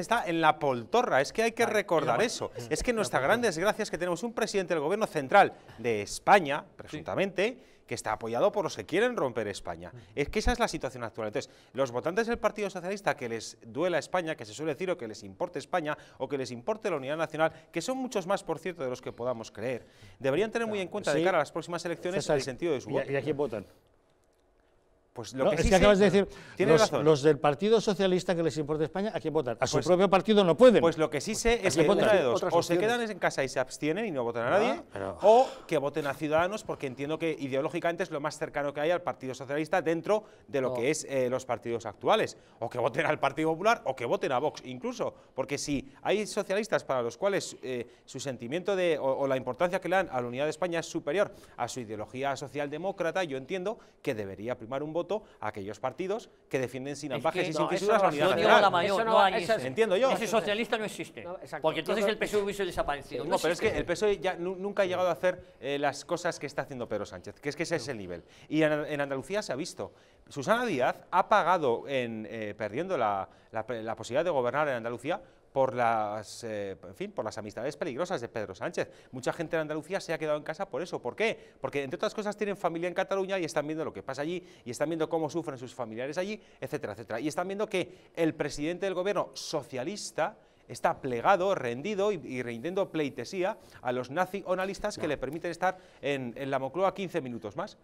está en la poltorra, es que hay que recordar eso. Mm, es que nuestra gran desgracia es que tenemos un presidente del gobierno central de España, presuntamente, que está apoyado por los que quieren romper España. Es que esa es la situación actual. Entonces, los votantes del Partido Socialista que les duela España, que se suele decir, o que les importe España, o que les importe la unidad nacional, que son muchos más, por cierto, de los que podamos creer, deberían tener muy en cuenta de cara a las próximas elecciones el sentido de su voto. ¿Y a quién votan? Pues lo que que acabas de decir, los, del Partido Socialista que les importa España, ¿a quién votan? A su pues propio partido no pueden. Pues lo que sí pues, sé es que votan dos, o se quedan en casa y se abstienen y no votan a ah, nadie, o que voten a Ciudadanos porque entiendo que ideológicamente es lo más cercano que hay al Partido Socialista dentro de lo que es eh, los partidos actuales. O que voten al Partido Popular o que voten a Vox incluso, porque si hay socialistas para los cuales eh, su sentimiento de, o, o la importancia que le dan a la unidad de España es superior a su ideología socialdemócrata, yo entiendo que debería primar un voto a aquellos partidos que defienden sin ambajes y sin fisuras la unidad nacional. no, hay Entiendo yo. Ese socialista no existe. porque entonces el PSOE hubiese desaparecido. No, pero es que el PSOE ya nunca ha llegado a hacer eh, las cosas que está haciendo Pedro Sánchez, que es que ese es el nivel. Y en, Andalucía se ha visto. Susana Díaz ha pagado, en, eh, perdiendo la posibilidad de gobernar en Andalucía, por las, eh, en fin, por las amistades peligrosas de Pedro Sánchez. Mucha gente en Andalucía se ha quedado en casa por eso. ¿Por qué? Porque, entre otras cosas, tienen familia en Cataluña y están viendo lo que pasa allí, y están viendo cómo sufren sus familiares allí, etcétera, etcétera. Y están viendo que el presidente del gobierno socialista está plegado, rendido y, y rindiendo pleitesía a los nazi-onalistas que le permiten estar en, en, la Moncloa 15 minutos más.